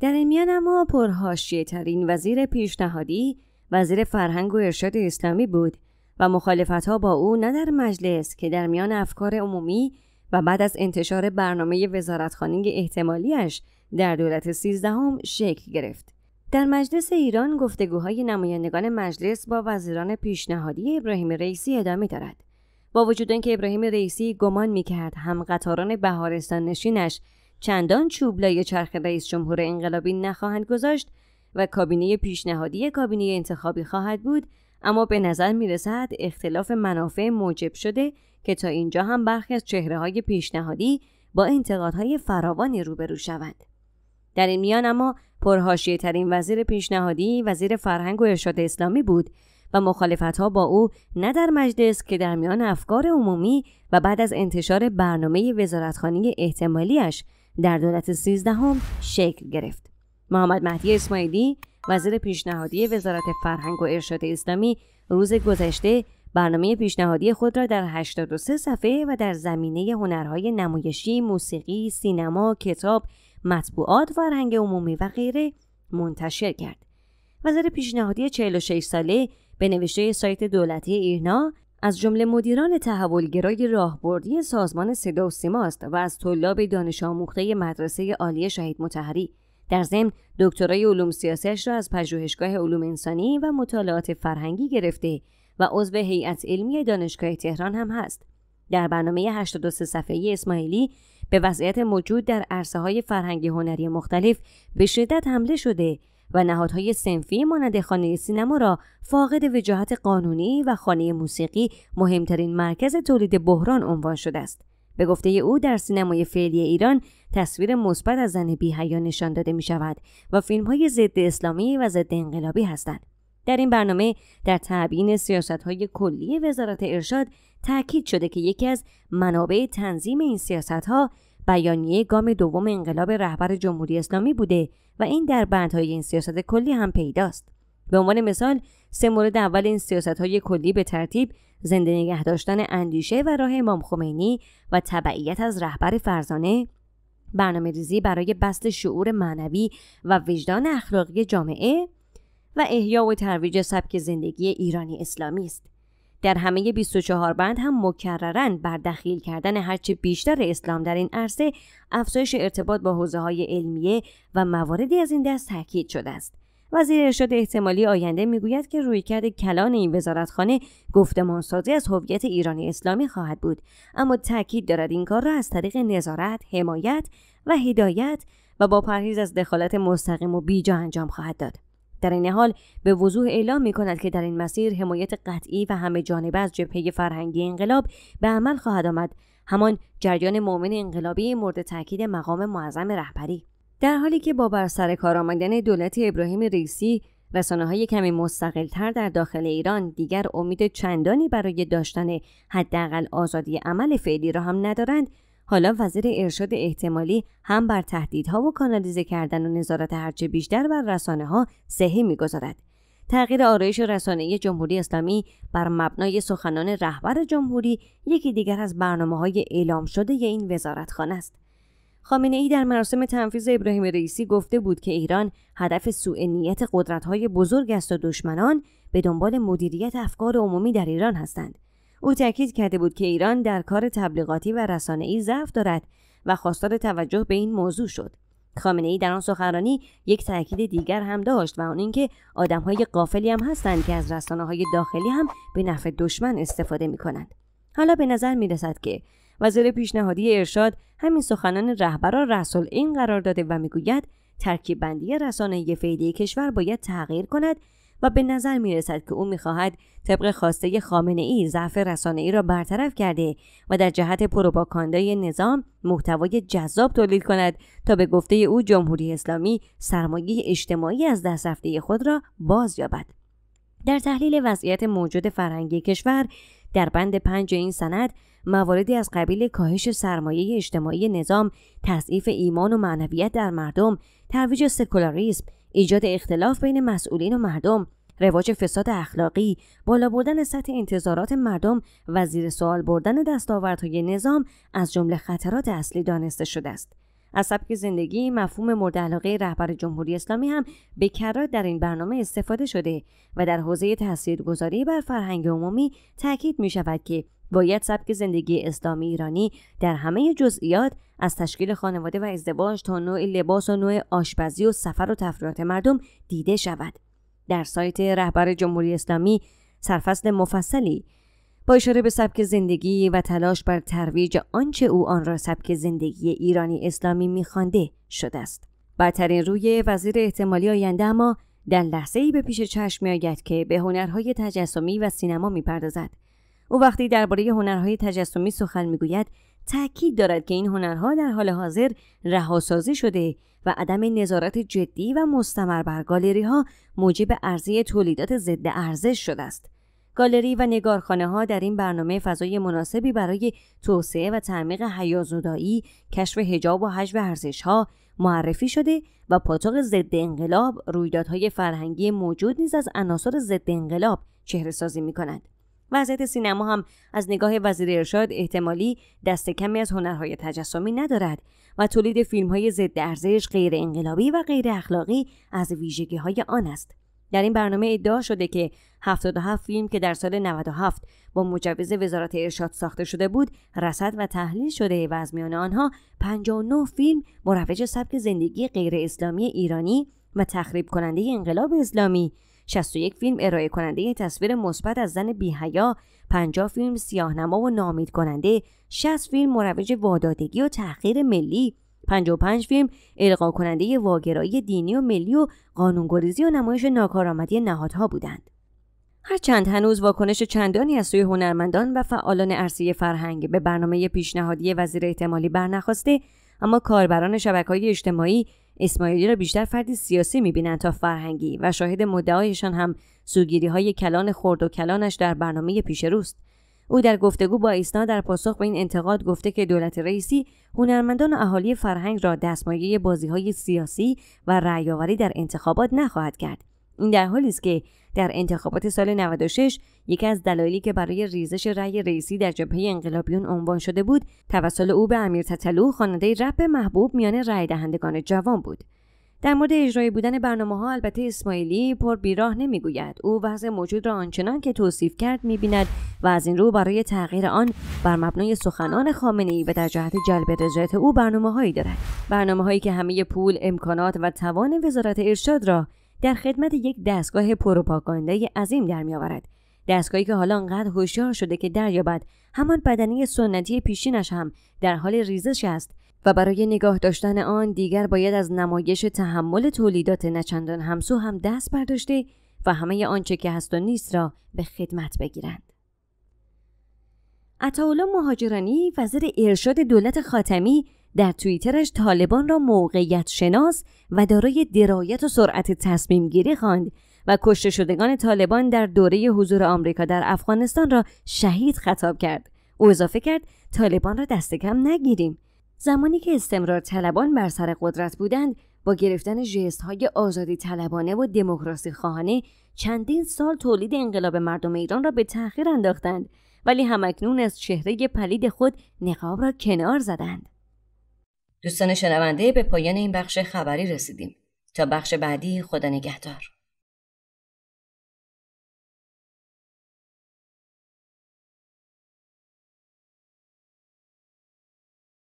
در این میان اما پرهاشیه ترین وزیر پیشنهادی وزیر فرهنگ و ارشاد اسلامی بود و مخالفت ها با او نه در مجلس که در میان افکار عمومی و بعد از انتشار برنامه وزارتخانه احتمالیش در دولت سیزدهم شکل گرفت. در مجلس ایران گفتگوهای نمایندگان مجلس با وزیران پیشنهادی ابراهیم رئیسی ادامه دارد. با وجود اینکه ابراهیم رئیسی گمان کرد هم قطاران بهارستان نشینش چندان چوبلای چرخ رئیس جمهور انقلابی نخواهند گذاشت و کابینه پیشنهادی کابینه انتخابی خواهد بود اما به نظر می رسد اختلاف منافع موجب شده که تا اینجا هم برخی از چهره های پیشنهادی با انتقادهای فراوانی روبرو شوند. در این میان اما پرهاشیه ترین وزیر پیشنهادی وزیر فرهنگ و ارشاد اسلامی بود و مخالفت ها با او نه در مجلس که در میان افکار عمومی و بعد از انتشار برنامه وزارتخانه احتمالیش در دولت سیزدهم شکل گرفت محمد مهدی اسماعیلی وزیر پیشنهادی وزارت فرهنگ و ارشاد اسلامی روز گذشته برنامه پیشنهادی خود را در 83 صفحه و در زمینه هنرهای نمایشی، موسیقی، سینما، کتاب، مطبوعات، فرهنگ عمومی و غیره منتشر کرد. وزیر پیشنهادی 46 ساله به نوشته سایت دولتی ایرنا از جمله مدیران تحولگرای راهبردی سازمان صدا و است و از طلاب دانش آموخته مدرسه عالی شهید متحری در ضمن دکترای علوم سیاسیش را از پژوهشگاه علوم انسانی و مطالعات فرهنگی گرفته و عضو هیئت علمی دانشگاه تهران هم هست در برنامه 83 صفحه اسماعیلی به وضعیت موجود در عرصه های فرهنگی هنری مختلف به شدت حمله شده و نهادهای سنفی مانند خانه سینما را فاقد وجاهت قانونی و خانه موسیقی مهمترین مرکز تولید بحران عنوان شده است به گفته او در سینمای فعلی ایران تصویر مثبت از زن بیحیا نشان داده می شود و فیلم های ضد اسلامی و ضد انقلابی هستند در این برنامه در تعبین سیاست های کلی وزارت ارشاد تاکید شده که یکی از منابع تنظیم این سیاست ها بیانیه گام دوم انقلاب رهبر جمهوری اسلامی بوده و این در بندهای این سیاست کلی هم پیداست به عنوان مثال سه مورد اول این سیاست های کلی به ترتیب زنده نگه داشتن اندیشه و راه امام خمینی و تبعیت از رهبر فرزانه برنامه ریزی برای بست شعور معنوی و وجدان اخلاقی جامعه و احیا و ترویج سبک زندگی ایرانی اسلامی است در همه 24 بند هم مکررن بر دخیل کردن هرچه بیشتر اسلام در این عرصه افزایش ارتباط با حوزه های علمیه و مواردی از این دست تاکید شده است وزیر ارشاد احتمالی آینده میگوید که رویکرد کلان این وزارتخانه گفتمانسازی از هویت ایرانی اسلامی خواهد بود اما تاکید دارد این کار را از طریق نظارت حمایت و هدایت و با پرهیز از دخالت مستقیم و بیجا انجام خواهد داد در این حال به وضوح اعلام می کند که در این مسیر حمایت قطعی و همه جانبه از جبهه فرهنگی انقلاب به عمل خواهد آمد همان جریان مؤمن انقلابی مورد تاکید مقام معظم رهبری در حالی که با بر سر کار آمدن دولت ابراهیم رئیسی رسانه های کمی مستقلتر در داخل ایران دیگر امید چندانی برای داشتن حداقل آزادی عمل فعلی را هم ندارند حالا وزیر ارشاد احتمالی هم بر تهدیدها و کانالیزه کردن و نظارت هرچه بیشتر بر رسانه ها سهه میگذارد تغییر آرایش رسانه جمهوری اسلامی بر مبنای سخنان رهبر جمهوری یکی دیگر از برنامه های اعلام شده ی این وزارتخانه است. خامنه ای در مراسم تنفیز ابراهیم رئیسی گفته بود که ایران هدف سوء نیت قدرت های بزرگ است و دشمنان به دنبال مدیریت افکار عمومی در ایران هستند. او تاکید کرده بود که ایران در کار تبلیغاتی و رسانه‌ای ضعف دارد و خواستار توجه به این موضوع شد خامنه ای در آن سخنرانی یک تاکید دیگر هم داشت و آن اینکه آدمهای قافلی هم هستند که از رسانه های داخلی هم به نفع دشمن استفاده می کنند. حالا به نظر می رسد که وزیر پیشنهادی ارشاد همین سخنان رهبر را رسول این قرار داده و میگوید ترکیب بندی رسانه فعلی کشور باید تغییر کند و به نظر می رسد که او میخواهد طبق خواسته خامنه ای ضعف رسانه ای را برطرف کرده و در جهت پروپاکاندای نظام محتوای جذاب تولید کند تا به گفته او جمهوری اسلامی سرمایه اجتماعی از دست رفته خود را باز یابد در تحلیل وضعیت موجود فرهنگی کشور در بند پنج این سند مواردی از قبیل کاهش سرمایه اجتماعی نظام تضعیف ایمان و معنویت در مردم ترویج سکولاریسم ایجاد اختلاف بین مسئولین و مردم رواج فساد اخلاقی بالا بردن سطح انتظارات مردم و زیر سوال بردن دستاوردهای نظام از جمله خطرات اصلی دانسته شده است از سبک زندگی مفهوم مورد علاقه رهبر جمهوری اسلامی هم به کرات در این برنامه استفاده شده و در حوزه تاثیرگذاری بر فرهنگ عمومی تاکید می شود که باید سبک زندگی اسلامی ایرانی در همه جزئیات از تشکیل خانواده و ازدواج تا نوع لباس و نوع آشپزی و سفر و تفریحات مردم دیده شود در سایت رهبر جمهوری اسلامی سرفصل مفصلی با اشاره به سبک زندگی و تلاش بر ترویج آنچه او آن را سبک زندگی ایرانی اسلامی میخوانده شده است بدترین روی وزیر احتمالی آینده اما در لحظه ای به پیش چشم میآید که به هنرهای تجسمی و سینما میپردازد او وقتی درباره هنرهای تجسمی سخن میگوید تاکید دارد که این هنرها در حال حاضر رهاسازی شده و عدم نظارت جدی و مستمر بر گالری ها موجب عرضه تولیدات ضد ارزش شده است گالری و نگارخانه ها در این برنامه فضای مناسبی برای توسعه و تعمیق حیازودایی، کشف هجاب و حجب ارزش ها معرفی شده و پاتوق ضد انقلاب رویدادهای فرهنگی موجود نیز از عناصر ضد انقلاب چهره سازی می کند. وضعیت سینما هم از نگاه وزیر ارشاد احتمالی دست کمی از هنرهای تجسمی ندارد و تولید های ضد ارزش غیر انقلابی و غیر اخلاقی از ویژگی های آن است در این برنامه ادعا شده که 77 فیلم که در سال 97 با مجوز وزارت ارشاد ساخته شده بود، رصد و تحلیل شده و از میان آنها 59 فیلم مروج سبک زندگی غیر اسلامی ایرانی و تخریب کننده انقلاب اسلامی 61 فیلم ارائه کننده تصویر مثبت از زن بیحیا 50 فیلم سیاهنما و نامید کننده 60 فیلم مروج وادادگی و تحقیر ملی 55 فیلم القا کننده واگرایی دینی و ملی و قانونگریزی و نمایش ناکارآمدی نهادها بودند هرچند هنوز واکنش چندانی از سوی هنرمندان و فعالان عرصه فرهنگ به برنامه پیشنهادی وزیر احتمالی برنخواسته اما کاربران شبکه های اجتماعی اسماعیلی را بیشتر فردی سیاسی میبینند تا فرهنگی و شاهد مدعایشان هم سوگیری های کلان خرد و کلانش در برنامه پیش روست او در گفتگو با ایسنا در پاسخ به این انتقاد گفته که دولت رئیسی هنرمندان و اهالی فرهنگ را دستمایه بازی های سیاسی و رأیآوری در انتخابات نخواهد کرد این در حالی است که در انتخابات سال 96 یکی از دلایلی که برای ریزش رأی رئیسی در جبهه انقلابیون عنوان شده بود توسل او به امیر تتلو خواننده رپ محبوب میان رأی دهندگان جوان بود در مورد اجرایی بودن برنامه ها البته اسماعیلی پر بیراه نمیگوید او وضع موجود را آنچنان که توصیف کرد میبیند و از این رو برای تغییر آن بر مبنای سخنان خامنه ای و در جهت جلب رضایت او برنامه هایی دارد برنامه هایی که همه پول امکانات و توان وزارت ارشاد را در خدمت یک دستگاه پروپاگاندای عظیم در میآورد دستگاهی که حالا انقدر هوشیار شده که دریابد همان بدنی سنتی پیشینش هم در حال ریزش است و برای نگاه داشتن آن دیگر باید از نمایش تحمل تولیدات نچندان همسو هم دست برداشته و همه آنچه که هست و نیست را به خدمت بگیرند عطاالله مهاجرانی وزیر ارشاد دولت خاتمی در توییترش طالبان را موقعیت شناس و دارای درایت و سرعت تصمیم گیری خواند و کشته شدگان طالبان در دوره حضور آمریکا در افغانستان را شهید خطاب کرد. او اضافه کرد طالبان را دست کم نگیریم. زمانی که استمرار طلبان بر سر قدرت بودند با گرفتن جست های آزادی طلبانه و دموکراسی خواهانه چندین سال تولید انقلاب مردم ایران را به تأخیر انداختند ولی همکنون از چهره پلید خود نقاب را کنار زدند. دوستان شنونده به پایان این بخش خبری رسیدیم. تا بخش بعدی خدا نگهدار.